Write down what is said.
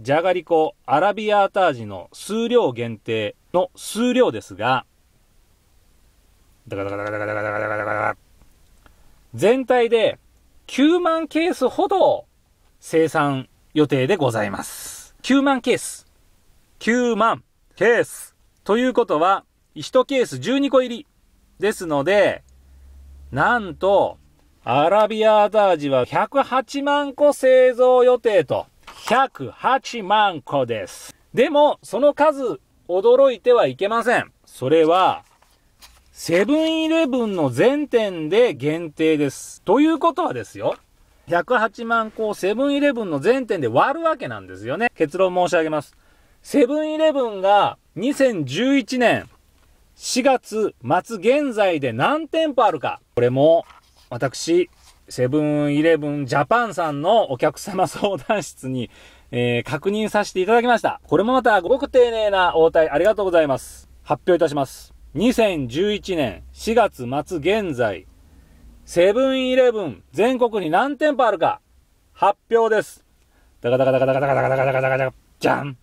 じゃがりこアラビアータ味の数量限定の数量ですが、ダダダダダダダ全体で9万ケースほど生産予定でございます。9万ケース。9万ケース。ということは、1ケース12個入り。ですので、なんと、アラビアータ味は108万個製造予定と。108万個です。でも、その数、驚いてはいけません。それは、セブンイレブンの全店で限定です。ということはですよ、108万個をセブンイレブンの全店で割るわけなんですよね。結論申し上げます。セブンイレブンが2011年4月末現在で何店舗あるか。これも私、セブンイレブンジャパンさんのお客様相談室に、えー、確認させていただきました。これもまたごく丁寧な応対ありがとうございます。発表いたします。2011年4月末現在、セブンイレブン全国に何店舗あるか発表です。ダカダカダカダカダカダカダカダカダカじゃん